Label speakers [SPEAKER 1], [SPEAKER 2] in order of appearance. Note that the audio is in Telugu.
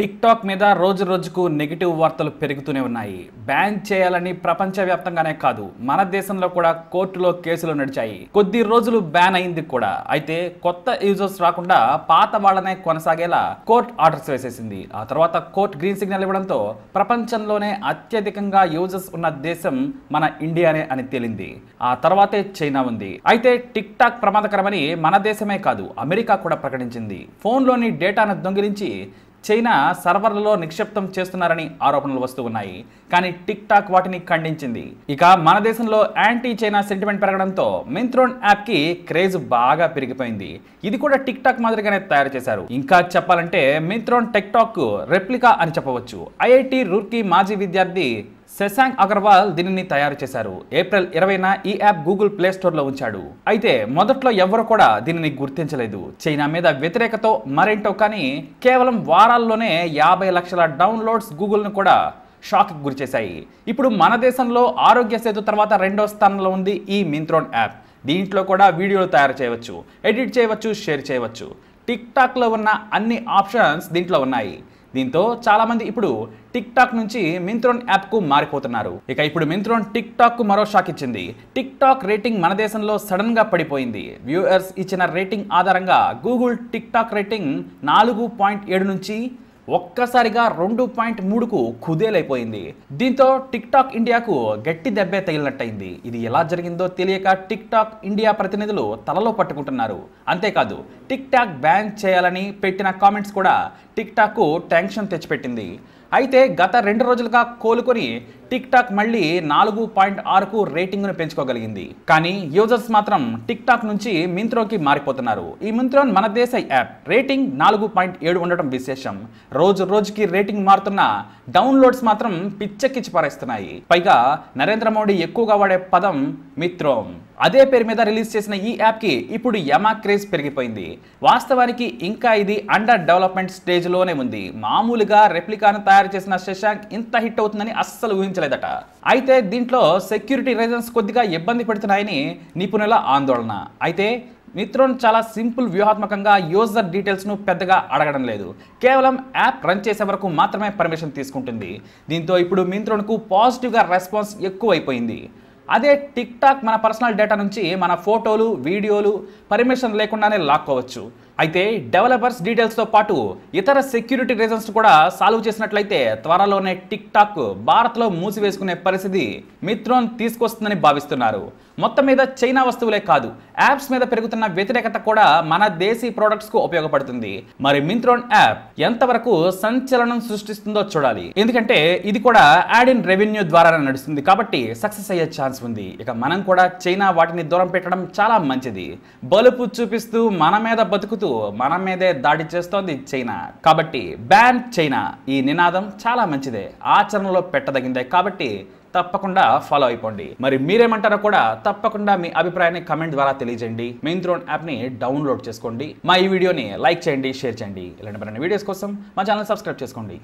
[SPEAKER 1] టిక్టాక్ మీద రోజు రోజుకు నెగిటివ్ వార్తలు పెరుగుతూనే ఉన్నాయి బ్యాన్ చేయాలని ప్రపంచవ్యాప్తంగానే కాదు మన దేశంలో కూడా కోర్టులో కేసులు నడిచాయి కొద్ది రోజులు బ్యాన్ అయింది కూడా అయితే కొత్త యూజర్స్ రాకుండా పాత వాళ్ళనే కొనసాగేలా కోర్ట్ ఆర్డర్స్ వేసేసింది ఆ తర్వాత కోర్ట్ గ్రీన్ సిగ్నల్ ఇవ్వడంతో ప్రపంచంలోనే అత్యధికంగా యూజర్స్ ఉన్న దేశం మన ఇండియానే అని తేలింది ఆ తర్వాతే చైనా ఉంది అయితే టిక్ టాక్ ప్రమాదకరమని మన దేశమే కాదు అమెరికా కూడా ప్రకటించింది ఫోన్లోని డేటాను దొంగిలించి చైనా సర్వర్లలో నిక్షిప్తం చేస్తున్నారని ఆరోపణలు వస్తూ ఉన్నాయి కానీ టిక్ టాక్ వాటిని ఖండించింది ఇక మన దేశంలో యాంటీ చైనా సెంటిమెంట్ పెరగడంతో మింత్రోన్ యాప్కి క్రేజ్ బాగా పెరిగిపోయింది ఇది కూడా టిక్ టాక్ మాదిరిగానే తయారు చేశారు ఇంకా చెప్పాలంటే మింత్రోన్ టెక్ టాక్ రెప్లికా అని చెప్పవచ్చు ఐఐటి రూర్కీ మాజీ విద్యార్థి శశాంక్ అగర్వాల్ దీనిని తయారు చేశారు ఏప్రిల్ ఇరవైన ఈ యాప్ గూగుల్ ప్లే స్టోర్లో ఉంచాడు అయితే మొదట్లో ఎవరు కూడా దీనిని గుర్తించలేదు చైనా మీద వ్యతిరేకతో మరేంటో కానీ కేవలం వారాల్లోనే యాభై లక్షల డౌన్లోడ్స్ ను కూడా షాక్కి గురిచేశాయి ఇప్పుడు మన దేశంలో ఆరోగ్య సేతు తర్వాత రెండో స్థానంలో ఉంది ఈ మింత్రోన్ యాప్ దీంట్లో కూడా వీడియోలు తయారు చేయవచ్చు ఎడిట్ చేయవచ్చు షేర్ చేయవచ్చు టిక్ టాక్లో ఉన్న అన్ని ఆప్షన్స్ దీంట్లో ఉన్నాయి దీంతో చాలామంది ఇప్పుడు టిక్ టాక్ నుంచి మింత్రోన్ యాప్కు మారిపోతున్నారు ఇక ఇప్పుడు మింత్రోన్ టిక్ టాక్కు మరో షాక్ ఇచ్చింది టిక్ టాక్ రేటింగ్ మన దేశంలో సడన్గా పడిపోయింది వ్యూయర్స్ ఇచ్చిన రేటింగ్ ఆధారంగా గూగుల్ టిక్ టాక్ రేటింగ్ నాలుగు పాయింట్ ఏడు నుంచి ఒక్కసారిగా రెండు పాయింట్ మూడుకు కుదేలైపోయింది దీంతో టిక్ టాక్ ఇండియాకు గట్టి దెబ్బే తగిలినట్టయింది ఇది ఎలా జరిగిందో తెలియక టిక్ టాక్ ఇండియా ప్రతినిధులు తలలో పట్టుకుంటున్నారు అంతేకాదు టిక్ టాక్ బ్యాన్ చేయాలని పెట్టిన కామెంట్స్ కూడా టిక్ టాక్కు టెన్షన్ తెచ్చిపెట్టింది అయితే గత రెండు రోజులుగా కోలుకొని టిక్ టాక్ మళ్ళీ నాలుగు పాయింట్ ఆరుకు రేటింగ్ను పెంచుకోగలిగింది కానీ యూజర్స్ మాత్రం టిక్ టాక్ నుంచి మింత్రోకి మారిపోతున్నారు ఈ మింత్రో మన దేశ యాప్ రేటింగ్ నాలుగు పాయింట్ ఏడు ఉండటం విశేషం రోజు రోజుకి రేటింగ్ మారుతున్న డౌన్లోడ్స్ మాత్రం పిచ్చెక్కిచ్చి పారేస్తున్నాయి పైగా నరేంద్ర మోడీ ఎక్కువగా వాడే పదం మిత్రోం అదే పేరు మీద రిలీజ్ చేసిన ఈ యాప్కి ఇప్పుడు యమా క్రేజ్ పెరిగిపోయింది వాస్తవానికి ఇంకా ఇది అండర్ డెవలప్మెంట్ స్టేజ్లోనే ఉంది మామూలుగా రెప్లికాను తయారు చేసిన శశాంక్ ఇంత హిట్ అవుతుందని అస్సలు ఊహించ అనుమతించలేదట అయితే దీంట్లో సెక్యూరిటీ రీజన్స్ కొద్దిగా ఇబ్బంది పెడుతున్నాయని నిపుణుల ఆందోళన అయితే మిత్రోన్ చాలా సింపుల్ వ్యూహాత్మకంగా యూజర్ డీటెయిల్స్ను పెద్దగా అడగడం లేదు కేవలం యాప్ రన్ చేసే వరకు మాత్రమే పర్మిషన్ తీసుకుంటుంది దీంతో ఇప్పుడు మిత్రోన్కు పాజిటివ్గా రెస్పాన్స్ ఎక్కువైపోయింది అదే టిక్ టాక్ మన పర్సనల్ డేటా నుంచి మన ఫోటోలు వీడియోలు పర్మిషన్ లేకుండానే లాక్కోవచ్చు అయితే డెవలపర్స్ డీటెయిల్స్తో పాటు ఇతర సెక్యూరిటీ రీజన్స్ కూడా సాల్వ్ చేసినట్లయితే త్వరలోనే టిక్ టాక్ భారత్లో మూసివేసుకునే పరిస్థితి మిత్రోన్ తీసుకొస్తుందని భావిస్తున్నారు మొత్తం మీద చైనా వస్తువులే కాదు యాప్స్ మీద పెరుగుతున్న వ్యతిరేకత కూడా మన దేశీ కు ఉపయోగపడుతుంది మరి మింత్రోన్ యాప్ ఎంతవరకు సంచలనం సృష్టిస్తుందో చూడాలి ఎందుకంటే ఇది కూడా యాడ్ ఇన్ రెవెన్యూ ద్వారా నడుస్తుంది కాబట్టి సక్సెస్ అయ్యే ఛాన్స్ ఉంది ఇక మనం కూడా చైనా వాటిని దూరం పెట్టడం చాలా మంచిది బలుపు చూపిస్తూ మన మీద బతుకుతూ మన మీదే దాడి చేస్తోంది చైనా కాబట్టి బ్యాన్ చైనా ఈ నినాదం చాలా మంచిదే ఆచరణలో పెట్టదగిందే కాబట్టి తప్పకుండా ఫాలో అయిపోండి మరి మీరేమంటారో కూడా తప్పకుండా మీ అభిప్రాయాన్ని కమెంట్ ద్వారా తెలియజేయండి మెయిన్ థ్రోన్ యాప్ని డౌన్లోడ్ చేసుకోండి మా ఈ వీడియోని లైక్ చేయండి షేర్ చేయండి ఇలాంటి మరిన్ని వీడియోస్ కోసం మా ఛానల్ సబ్స్క్రైబ్ చేసుకోండి